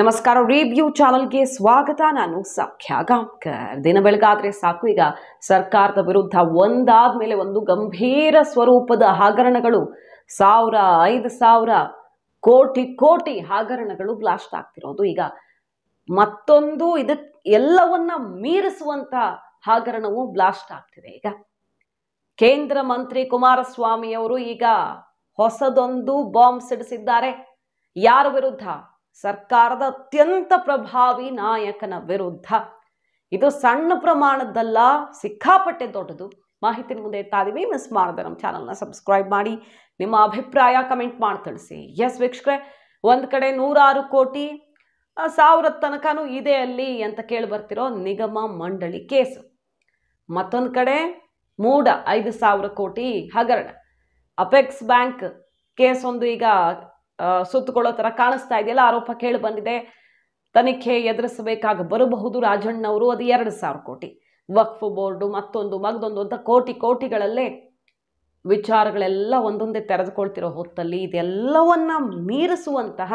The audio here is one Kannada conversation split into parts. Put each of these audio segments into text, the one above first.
ನಮಸ್ಕಾರ ರಿವ್ಯೂ ಚಾನಲ್ಗೆ ಸ್ವಾಗತ ನಾನು ಸಖ್ಯ ಗಾಂಕರ್ ದಿನ ಬೆಳಗಾದ್ರೆ ಸಾಕು ಈಗ ಸರ್ಕಾರದ ವಿರುದ್ಧ ಒಂದಾದ ಮೇಲೆ ಒಂದು ಗಂಭೀರ ಸ್ವರೂಪದ ಹಗರಣಗಳು ಸಾವಿರ ಐದು ಸಾವಿರ ಕೋಟಿ ಕೋಟಿ ಹಗರಣಗಳು ಬ್ಲಾಸ್ಟ್ ಆಗ್ತಿರೋದು ಈಗ ಮತ್ತೊಂದು ಇದಕ್ಕೆ ಎಲ್ಲವನ್ನ ಮೀರಿಸುವಂತ ಹಗರಣವು ಬ್ಲಾಸ್ಟ್ ಆಗ್ತಿದೆ ಈಗ ಕೇಂದ್ರ ಮಂತ್ರಿ ಕುಮಾರಸ್ವಾಮಿಯವರು ಈಗ ಹೊಸದೊಂದು ಬಾಂಬ್ ಸಿಡಿಸಿದ್ದಾರೆ ಯಾರ ವಿರುದ್ಧ ಸರ್ಕಾರದ ಅತ್ಯಂತ ಪ್ರಭಾವಿ ನಾಯಕನ ವಿರುದ್ಧ ಇದು ಸಣ್ಣ ಪ್ರಮಾಣದ್ದಲ್ಲ ಸಿಕ್ಕಾಪಟ್ಟೆ ದೊಡ್ಡದು ಮಾಹಿತಿ ಮುಂದೆ ತಾದಿವಿ ಮಿಸ್ ಮಾಡಿದೆ ನಮ್ಮ ಚಾನಲ್ನ ಸಬ್ಸ್ಕ್ರೈಬ್ ಮಾಡಿ ನಿಮ್ಮ ಅಭಿಪ್ರಾಯ ಕಮೆಂಟ್ ಮಾಡಿ ತಿಳಿಸಿ ಎಸ್ ವೀಕ್ಷಕರೇ ಒಂದು ಕಡೆ ನೂರಾರು ಕೋಟಿ ಸಾವಿರ ತನಕನೂ ಇದೆ ಅಲ್ಲಿ ಅಂತ ಕೇಳಿ ಬರ್ತಿರೋ ನಿಗಮ ಮಂಡಳಿ ಕೇಸು ಮತ್ತೊಂದು ಕಡೆ ಮೂಡ ಐದು ಸಾವಿರ ಕೋಟಿ ಹಗರಣ ಅಪೆಕ್ಸ್ ಬ್ಯಾಂಕ್ ಕೇಸೊಂದು ಈಗ ಸುತ್ತುಕೊಳ್ಳೋ ಥರ ಕಾಣಿಸ್ತಾ ಇದೆಯಲ್ಲ ಆರೋಪ ಕೇಳಿ ಬಂದಿದೆ ತನಿಖೆ ಎದುರಿಸಬೇಕಾಗ ಬರಬಹುದು ರಾಜಣ್ಣವರು ಅದು ಎರಡು ಸಾವಿರ ಕೋಟಿ ವಕ್ಫ್ ಬೋರ್ಡು ಮತ್ತೊಂದು ಮಗದೊಂದು ಅಂತ ಕೋಟಿ ಕೋಟಿಗಳಲ್ಲೇ ವಿಚಾರಗಳೆಲ್ಲ ಒಂದೊಂದೇ ತೆರೆದುಕೊಳ್ತಿರೋ ಹೊತ್ತಲ್ಲಿ ಇದೆಲ್ಲವನ್ನ ಮೀರಿಸುವಂತಹ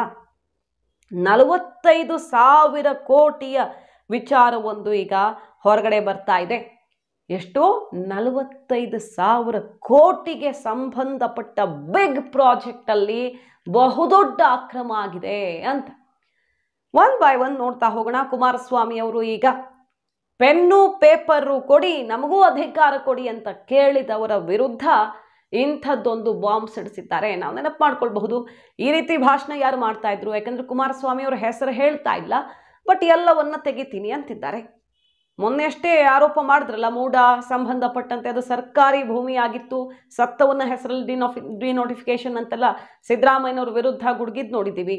ನಲವತ್ತೈದು ಸಾವಿರ ಕೋಟಿಯ ವಿಚಾರವೊಂದು ಈಗ ಹೊರಗಡೆ ಬರ್ತಾ ಇದೆ ಎಷ್ಟು ನಲವತ್ತೈದು ಸಾವಿರ ಕೋಟಿಗೆ ಸಂಬಂಧಪಟ್ಟ ಬಿಗ್ ಪ್ರಾಜೆಕ್ಟಲ್ಲಿ ಬಹುದೊಡ್ಡ ಅಕ್ರಮ ಆಗಿದೆ ಅಂತ ಒನ್ ಬೈ ಒನ್ ನೋಡ್ತಾ ಹೋಗೋಣ ಕುಮಾರಸ್ವಾಮಿ ಅವರು ಈಗ ಪೆನ್ನು ಪೇಪರು ಕೊಡಿ ನಮಗೂ ಅಧಿಕಾರ ಕೊಡಿ ಅಂತ ಕೇಳಿದವರ ವಿರುದ್ಧ ಇಂಥದ್ದೊಂದು ಬಾಂಬ್ ಸಿಡಿಸಿದ್ದಾರೆ ನಾವು ನೆನಪು ಮಾಡ್ಕೊಳ್ಬಹುದು ಈ ರೀತಿ ಭಾಷಣ ಯಾರು ಮಾಡ್ತಾ ಇದ್ರು ಯಾಕಂದ್ರೆ ಕುಮಾರಸ್ವಾಮಿ ಅವರ ಹೆಸರು ಹೇಳ್ತಾ ಇಲ್ಲ ಬಟ್ ಎಲ್ಲವನ್ನ ತೆಗಿತೀನಿ ಅಂತಿದ್ದಾರೆ ಮೊನ್ನೆಷ್ಟೇ ಆರೋಪ ಮಾಡಿದ್ರಲ್ಲ ಮೂಡ ಸಂಬಂಧಪಟ್ಟಂತೆ ಅದು ಸರ್ಕಾರಿ ಭೂಮಿ ಆಗಿತ್ತು ಸತ್ತವನ್ನ ಹೆಸರಲ್ಲಿ ಡಿನೋಫಿ ಡಿನೋಟಿಫಿಕೇಶನ್ ಅಂತೆಲ್ಲ ಸಿದ್ದರಾಮಯ್ಯನವ್ರ ವಿರುದ್ಧ ಗುಡುಗಿದ್ ನೋಡಿದ್ದೀವಿ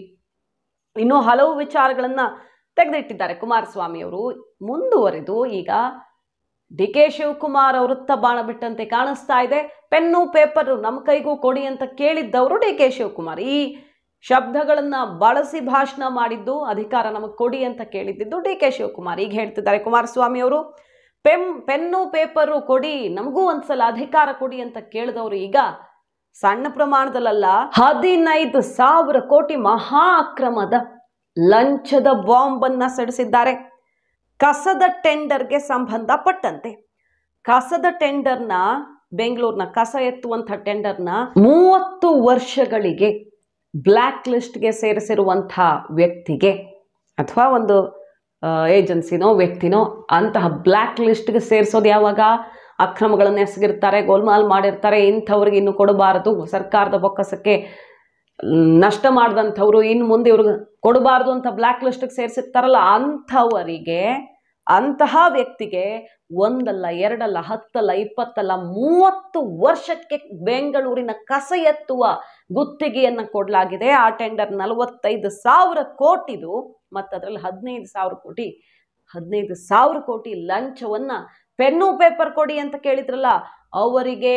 ಇನ್ನೂ ಹಲವು ವಿಚಾರಗಳನ್ನು ತೆಗೆದಿಟ್ಟಿದ್ದಾರೆ ಕುಮಾರಸ್ವಾಮಿಯವರು ಮುಂದುವರೆದು ಈಗ ಡಿ ಕೆ ಶಿವಕುಮಾರ್ ವೃತ್ತ ಬಾಣ ಬಿಟ್ಟಂತೆ ಕಾಣಿಸ್ತಾ ಇದೆ ಪೆನ್ನು ಪೇಪರು ನಮ್ಮ ಕೈಗೂ ಕೊಡಿ ಅಂತ ಕೇಳಿದ್ದವರು ಡಿ ಕೆ ಶಿವಕುಮಾರ್ ಈ ಶಬ್ದಗಳನ್ನು ಬಳಸಿ ಭಾಷಣ ಮಾಡಿದ್ದು ಅಧಿಕಾರ ನಮಗೆ ಕೊಡಿ ಅಂತ ಕೇಳಿದ್ದು ಡಿ ಕೆ ಶಿವಕುಮಾರ್ ಈಗ ಹೇಳ್ತಿದ್ದಾರೆ ಕುಮಾರಸ್ವಾಮಿ ಅವರು ಪೆಮ್ ಪೆನ್ನು ಪೇಪರು ಕೊಡಿ ನಮಗೂ ಒಂದ್ಸಲ ಅಧಿಕಾರ ಕೊಡಿ ಅಂತ ಕೇಳಿದವರು ಈಗ ಸಣ್ಣ ಪ್ರಮಾಣದಲ್ಲ ಹದಿನೈದು ಸಾವಿರ ಕೋಟಿ ಮಹಾ ಅಕ್ರಮದ ಲಂಚದ ಬಾಂಬ್ ಸಡಿಸಿದ್ದಾರೆ ಕಸದ ಟೆಂಡರ್ಗೆ ಸಂಬಂಧಪಟ್ಟಂತೆ ಕಸದ ಟೆಂಡರ್ನ ಬೆಂಗಳೂರಿನ ಕಸ ಎತ್ತುವಂಥ ಟೆಂಡರ್ನ ಮೂವತ್ತು ವರ್ಷಗಳಿಗೆ ಬ್ಲ್ಯಾಕ್ ಲಿಸ್ಟ್ಗೆ ಸೇರಿಸಿರುವಂಥ ವ್ಯಕ್ತಿಗೆ ಅಥವಾ ಒಂದು ಏಜೆನ್ಸಿನೋ ವ್ಯಕ್ತಿನೋ ಅಂತಹ ಬ್ಲ್ಯಾಕ್ ಲಿಸ್ಟ್ಗೆ ಸೇರಿಸೋದು ಯಾವಾಗ ಅಕ್ರಮಗಳನ್ನು ಎಸಗಿರ್ತಾರೆ ಗೋಲ್ಮಾಲ್ ಮಾಡಿರ್ತಾರೆ ಇಂಥವ್ರಿಗೆ ಇನ್ನು ಕೊಡಬಾರದು ಸರ್ಕಾರದ ಬೊಕ್ಕಸಕ್ಕೆ ನಷ್ಟ ಮಾಡಿದಂಥವ್ರು ಇನ್ನು ಮುಂದೆ ಇವ್ರಿಗೆ ಕೊಡಬಾರ್ದು ಅಂತ ಬ್ಲ್ಯಾಕ್ ಲಿಸ್ಟ್ಗೆ ಸೇರಿಸಿರ್ತಾರಲ್ಲ ಅಂಥವರಿಗೆ ಅಂತಹ ವ್ಯಕ್ತಿಗೆ ಒಂದಲ್ಲ ಎರಡಲ್ಲ ಹತ್ತಲ್ಲ ಇಪ್ಪತ್ತಲ್ಲ ಮೂವತ್ತು ವರ್ಷಕ್ಕೆ ಬೆಂಗಳೂರಿನ ಕಸ ಎತ್ತುವ ಗುತ್ತಿಗೆಯನ್ನು ಕೊಡಲಾಗಿದೆ ಆ ಟೆಂಡರ್ ನಲವತ್ತೈದು ಸಾವಿರ ಕೋಟಿದು ಮತ್ತು ಅದರಲ್ಲಿ ಹದಿನೈದು ಸಾವಿರ ಕೋಟಿ ಹದಿನೈದು ಸಾವಿರ ಕೋಟಿ ಲಂಚವನ್ನು ಪೆನ್ನು ಪೇಪರ್ ಕೊಡಿ ಅಂತ ಕೇಳಿದ್ರಲ್ಲ ಅವರಿಗೆ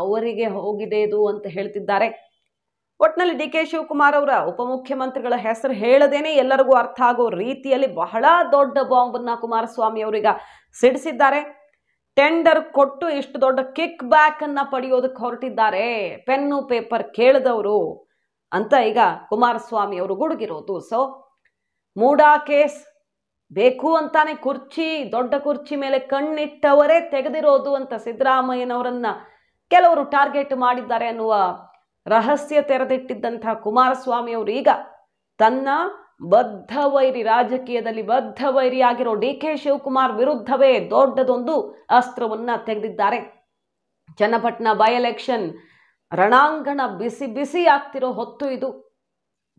ಅವರಿಗೆ ಹೋಗಿದೆ ಇದು ಅಂತ ಹೇಳ್ತಿದ್ದಾರೆ ಒಟ್ನಲ್ಲಿ ಡಿ ಕೆ ಶಿವಕುಮಾರ್ ಅವರ ಉಪಮುಖ್ಯಮಂತ್ರಿಗಳ ಹೆಸರು ಹೇಳದೇನೆ ಎಲ್ಲರಿಗೂ ಅರ್ಥ ಆಗೋ ರೀತಿಯಲ್ಲಿ ಬಹಳ ದೊಡ್ಡ ಬಾಂಬನ್ನು ಕುಮಾರಸ್ವಾಮಿ ಅವರೀಗ ಸಿಡಿಸಿದ್ದಾರೆ ಟೆಂಡರ್ ಕೊಟ್ಟು ಇಷ್ಟು ದೊಡ್ಡ ಕಿಕ್ ಬ್ಯಾಕನ್ನು ಪಡೆಯೋದಕ್ಕೆ ಹೊರಟಿದ್ದಾರೆ ಪೆನ್ನು ಪೇಪರ್ ಕೇಳಿದವರು ಅಂತ ಈಗ ಕುಮಾರಸ್ವಾಮಿ ಅವರು ಗುಡುಗಿರೋದು ಸೊ ಮೂಡಾ ಕೇಸ್ ಬೇಕು ಅಂತಾನೆ ಕುರ್ಚಿ ದೊಡ್ಡ ಕುರ್ಚಿ ಮೇಲೆ ಕಣ್ಣಿಟ್ಟವರೇ ತೆಗೆದಿರೋದು ಅಂತ ಸಿದ್ದರಾಮಯ್ಯನವರನ್ನ ಕೆಲವರು ಟಾರ್ಗೆಟ್ ಮಾಡಿದ್ದಾರೆ ಅನ್ನುವ ರಹಸ್ಯ ತೆರೆದಿಟ್ಟಿದ್ದಂತಹ ಕುಮಾರಸ್ವಾಮಿಯವರು ಈಗ ತನ್ನ ಬದ್ಧ ವೈರಿ ರಾಜಕೀಯದಲ್ಲಿ ಬದ್ಧ ಆಗಿರೋ ಡಿ ಕೆ ಶಿವಕುಮಾರ್ ವಿರುದ್ಧವೇ ದೊಡ್ಡದೊಂದು ಅಸ್ತ್ರವನ್ನು ತೆಗೆದಿದ್ದಾರೆ ಚನ್ನಪಟ್ಟಣ ಬೈ ಎಲೆಕ್ಷನ್ ರಣಾಂಗಣ ಬಿಸಿ ಬಿಸಿ ಆಗ್ತಿರೋ ಹೊತ್ತು ಇದು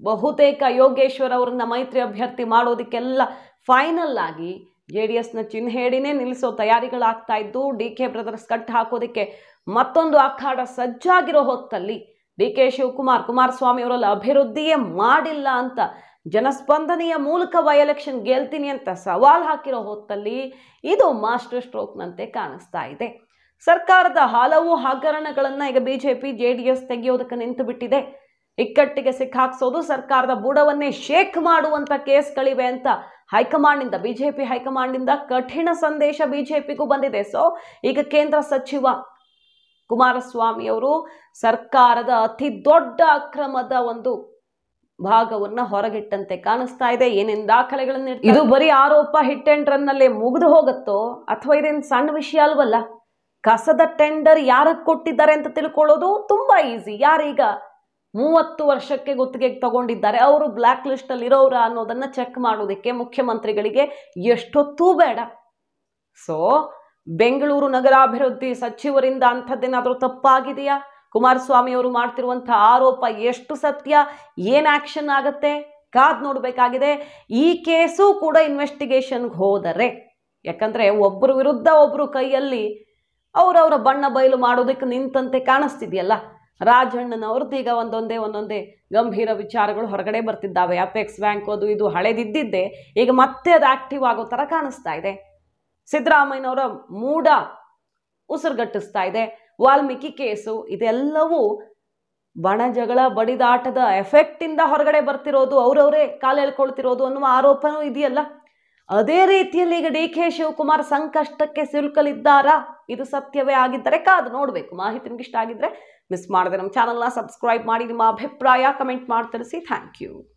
ಬಹುತೇಕ ಯೋಗೇಶ್ವರ್ ಅವರನ್ನ ಮೈತ್ರಿ ಅಭ್ಯರ್ಥಿ ಮಾಡೋದಕ್ಕೆಲ್ಲ ಫೈನಲ್ ಆಗಿ ಜೆ ಡಿ ಎಸ್ನ ಚಿಹ್ನೇಡಿನೇ ನಿಲ್ಲಿಸೋ ತಯಾರಿಗಳಾಗ್ತಾ ಇದ್ದು ಡಿ ಕೆ ಬ್ರದರ್ಸ್ ಕಟ್ ಹಾಕೋದಕ್ಕೆ ಮತ್ತೊಂದು ಅಖಾಡ ಸಜ್ಜಾಗಿರೋ ಹೊತ್ತಲ್ಲಿ ಡಿ ಕೆ ಶಿವಕುಮಾರ್ ಕುಮಾರಸ್ವಾಮಿ ಅವರಲ್ಲಿ ಅಭಿವೃದ್ಧಿಯೇ ಮಾಡಿಲ್ಲ ಅಂತ ಜನಸ್ಪಂದನೆಯ ಮೂಲಕ ಬೈ ಎಲೆಕ್ಷನ್ ಗೆಲ್ತೀನಿ ಅಂತ ಸವಾಲು ಹಾಕಿರೋ ಹೊತ್ತಲ್ಲಿ ಇದು ಮಾಸ್ಟರ್ ಸ್ಟ್ರೋಕ್ನಂತೆ ಕಾಣಿಸ್ತಾ ಇದೆ ಸರ್ಕಾರದ ಹಲವು ಹಗರಣಗಳನ್ನು ಈಗ B J P J D S ತೆಗೆಯೋದಕ್ಕೆ ನಿಂತು ಬಿಟ್ಟಿದೆ ಇಕ್ಕಟ್ಟಿಗೆ ಸಿಕ್ಕಾಕ್ಸೋದು ಸರ್ಕಾರದ ಬುಡವನ್ನೇ ಶೇಕ್ ಮಾಡುವಂಥ ಕೇಸ್ಗಳಿವೆ ಅಂತ ಹೈಕಮಾಂಡ್ ಬಿ ಜೆ ಪಿ ಹೈಕಮಾಂಡ್ನಿಂದ ಕಠಿಣ ಸಂದೇಶ ಬಿ ಜೆ ಪಿಗೂ ಬಂದಿದೆ ಸೊ ಈಗ ಕೇಂದ್ರ ಸಚಿವ ಕುಮಾರಸ್ವಾಮಿ ಅವರು ಸರ್ಕಾರದ ಅತಿ ದೊಡ್ಡ ಅಕ್ರಮದ ಒಂದು ಭಾಗವನ್ನ ಹೊರಗಿಟ್ಟಂತೆ ಕಾಣಿಸ್ತಾ ಇದೆ ಏನೇನು ದಾಖಲೆಗಳನ್ನು ಇದು ಬರೀ ಆರೋಪ ಹಿಟ್ ಅಂಡ್ ರನ್ ನಲ್ಲಿ ಮುಗಿದು ಹೋಗುತ್ತೋ ಅಥವಾ ಇದೇನು ಸಣ್ಣ ವಿಷಯ ಅಲ್ವಲ್ಲ ಕಸದ ಟೆಂಡರ್ ಯಾರಕ್ಕೆ ಕೊಟ್ಟಿದ್ದಾರೆ ಅಂತ ತಿಳ್ಕೊಳ್ಳೋದು ತುಂಬಾ ಈಸಿ ಯಾರೀಗ ಮೂವತ್ತು ವರ್ಷಕ್ಕೆ ಗುತ್ತಿಗೆ ತಗೊಂಡಿದ್ದಾರೆ ಅವರು ಬ್ಲ್ಯಾಕ್ ಲಿಸ್ಟ್ ಅಲ್ಲಿ ಇರೋರ ಅನ್ನೋದನ್ನ ಚೆಕ್ ಮಾಡೋದಕ್ಕೆ ಮುಖ್ಯಮಂತ್ರಿಗಳಿಗೆ ಎಷ್ಟೊತ್ತೂ ಬೇಡ ಸೊ ಬೆಂಗಳೂರು ನಗರಾಭಿವೃದ್ಧಿ ಸಚಿವರಿಂದ ಅಂಥದ್ದೇನಾದರೂ ತಪ್ಪಾಗಿದೆಯಾ ಅವರು ಮಾಡ್ತಿರುವಂಥ ಆರೋಪ ಎಷ್ಟು ಸತ್ಯ ಏನು ಆ್ಯಕ್ಷನ್ ಆಗುತ್ತೆ ಕಾದ್ ನೋಡಬೇಕಾಗಿದೆ ಈ ಕೇಸು ಕೂಡ ಇನ್ವೆಸ್ಟಿಗೇಷನ್ಗೆ ಹೋದರೆ ಯಾಕಂದರೆ ಒಬ್ಬರ ವಿರುದ್ಧ ಒಬ್ಬರು ಕೈಯಲ್ಲಿ ಅವರವರ ಬಣ್ಣ ಬಯಲು ಮಾಡೋದಕ್ಕೆ ನಿಂತಂತೆ ಕಾಣಿಸ್ತಿದೆಯಲ್ಲ ರಾಜಣ್ಣನವ್ರದ್ದು ಈಗ ಒಂದೊಂದೇ ಒಂದೊಂದೇ ಗಂಭೀರ ವಿಚಾರಗಳು ಹೊರಗಡೆ ಬರ್ತಿದ್ದಾವೆ ಅಪೆಕ್ಸ್ ಬ್ಯಾಂಕ್ ಅದು ಇದು ಹಳೆದಿದ್ದಿದ್ದೆ ಈಗ ಮತ್ತೆ ಅದು ಆ್ಯಕ್ಟಿವ್ ಆಗೋ ಥರ ಕಾಣಿಸ್ತಾ ಇದೆ ಸಿದ್ದರಾಮಯ್ಯನವರ ಮೂಡ ಉಸಿರುಗಟ್ಟಿಸ್ತಾ ಇದೆ ವಾಲ್ಮೀಕಿ ಕೇಸು ಇದೆಲ್ಲವೂ ಬಣಜಗಳ ಬಡಿದಾಟದ ಎಫೆಕ್ಟಿಂದ ಹೊರಗಡೆ ಬರ್ತಿರೋದು ಅವರವರೇ ಕಾಲು ಎಳ್ಕೊಳ್ತಿರೋದು ಅನ್ನುವ ಆರೋಪನೂ ಇದೆಯಲ್ಲ ಅದೇ ರೀತಿಯಲ್ಲಿ ಈಗ ಡಿ ಕೆ ಶಿವಕುಮಾರ್ ಸಂಕಷ್ಟಕ್ಕೆ ಸಿಲುಕಲಿದ್ದಾರಾ ಇದು ಸತ್ಯವೇ ಆಗಿದ್ದರೆ ಕಾದು ನೋಡಬೇಕು ಮಾಹಿತಿ ನಿಮ್ಗೆ ಇಷ್ಟ ಆಗಿದ್ರೆ ಮಿಸ್ ಮಾಡಿದೆ ನಮ್ಮ ಚಾನಲ್ನ ಸಬ್ಸ್ಕ್ರೈಬ್ ಮಾಡಿ ನಿಮ್ಮ ಅಭಿಪ್ರಾಯ ಕಮೆಂಟ್ ಮಾಡಿ ತಿಳಿಸಿ ಥ್ಯಾಂಕ್ ಯು